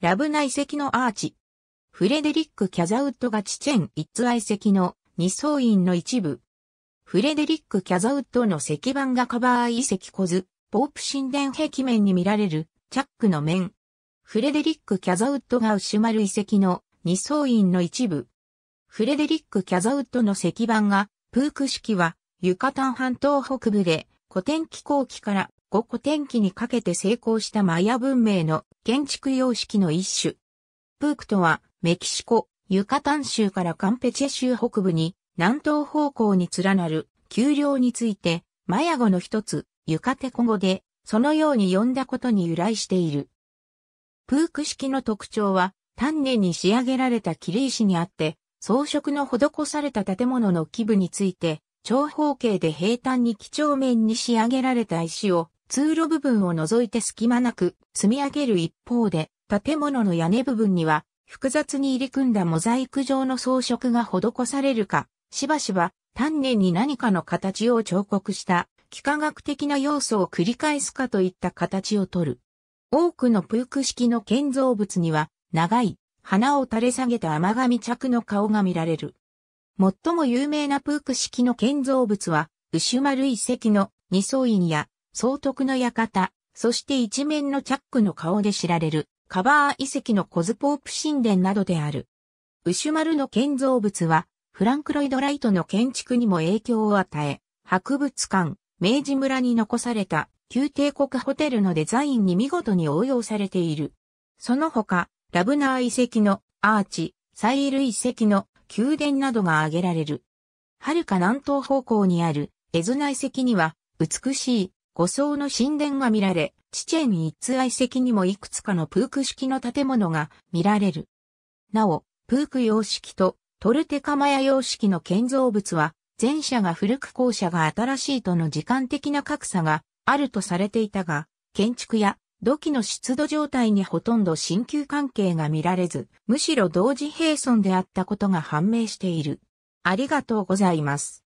ラブナ遺跡のアーチ。フレデリック・キャザウッドがチチェン・イッツ愛跡の二層院の一部。フレデリック・キャザウッドの石板がカバー遺跡小図、ポープ神殿壁面に見られる、チャックの面。フレデリック・キャザウッドが牛丸遺跡の二層院の一部。フレデリック・キャザウッドの石板が、プーク式は、ユカタン半島北部で、古典気候期から五古天気にかけて成功したマヤ文明の建築様式の一種。プークとは、メキシコ、ユカタン州からカンペチェ州北部に南東方向に連なる丘陵について、マヤ語の一つ、ユカテコ語で、そのように呼んだことに由来している。プーク式の特徴は、丹念に仕上げられた切石にあって、装飾の施された建物の基部について、長方形で平坦に基調面に仕上げられた石を通路部分を除いて隙間なく積み上げる一方で、建物の屋根部分には複雑に入り組んだモザイク状の装飾が施されるか、しばしば丹念に何かの形を彫刻した幾何学的な要素を繰り返すかといった形をとる。多くのプーク式の建造物には長い花を垂れ下げた甘髪着の顔が見られる。最も有名なプーク式の建造物は、牛丸一マ遺跡の二層院や総督の館、そして一面のチャックの顔で知られる、カバー遺跡のコズポープ神殿などである。ウシュマルの建造物は、フランク・ロイド・ライトの建築にも影響を与え、博物館、明治村に残された旧帝国ホテルのデザインに見事に応用されている。その他、ラブナー遺跡のアーチ、サイール遺跡の宮殿などが挙げられる。はるか南東方向にあるエズナ遺跡には、美しい五層の神殿が見られ、チチェン一愛席にもいくつかのプーク式の建物が見られる。なお、プーク様式とトルテカマヤ様式の建造物は、前者が古く後者が新しいとの時間的な格差があるとされていたが、建築や土器の湿度状態にほとんど新旧関係が見られず、むしろ同時並存であったことが判明している。ありがとうございます。